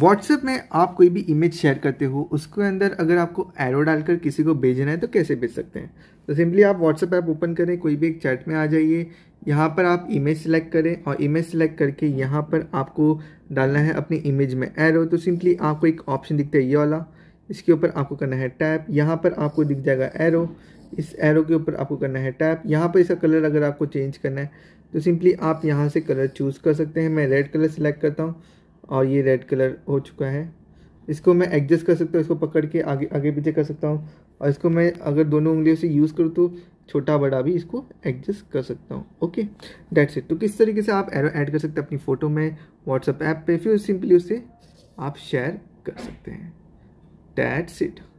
WhatsApp में आप कोई भी इमेज शेयर करते हो उसके अंदर अगर आपको एरो डालकर किसी को भेजना है तो कैसे भेज सकते हैं तो सिंपली आप व्हाट्सएप ऐप ओपन करें कोई भी एक चैट में आ जाइए यहाँ पर आप इमेज सेलेक्ट करें और इमेज सेलेक्ट करके यहाँ पर आपको डालना है अपनी इमेज में एरो तो सिंपली आपको एक ऑप्शन दिखता है ये वाला इसके ऊपर आपको करना है टैप यहाँ पर आपको दिख जाएगा एरो इस एरो के ऊपर आपको करना है टैप यहाँ पर इसका कलर अगर आपको चेंज करना है तो सिंपली आप यहाँ से कलर चूज़ कर सकते हैं मैं रेड कलर सेलेक्ट करता हूँ और ये रेड कलर हो चुका है इसको मैं एडजस्ट कर सकता हूँ इसको पकड़ के आगे आगे पीछे कर सकता हूँ और इसको मैं अगर दोनों उंगलियों से यूज़ करूँ तो छोटा बड़ा भी इसको एडजस्ट कर सकता हूँ ओके डेट्स इट तो किस तरीके से आप एरो ऐड कर सकते हैं अपनी फ़ोटो में व्हाट्सअप ऐप पे फिर सिंपली उसे आप शेयर कर सकते हैं डेट्स इट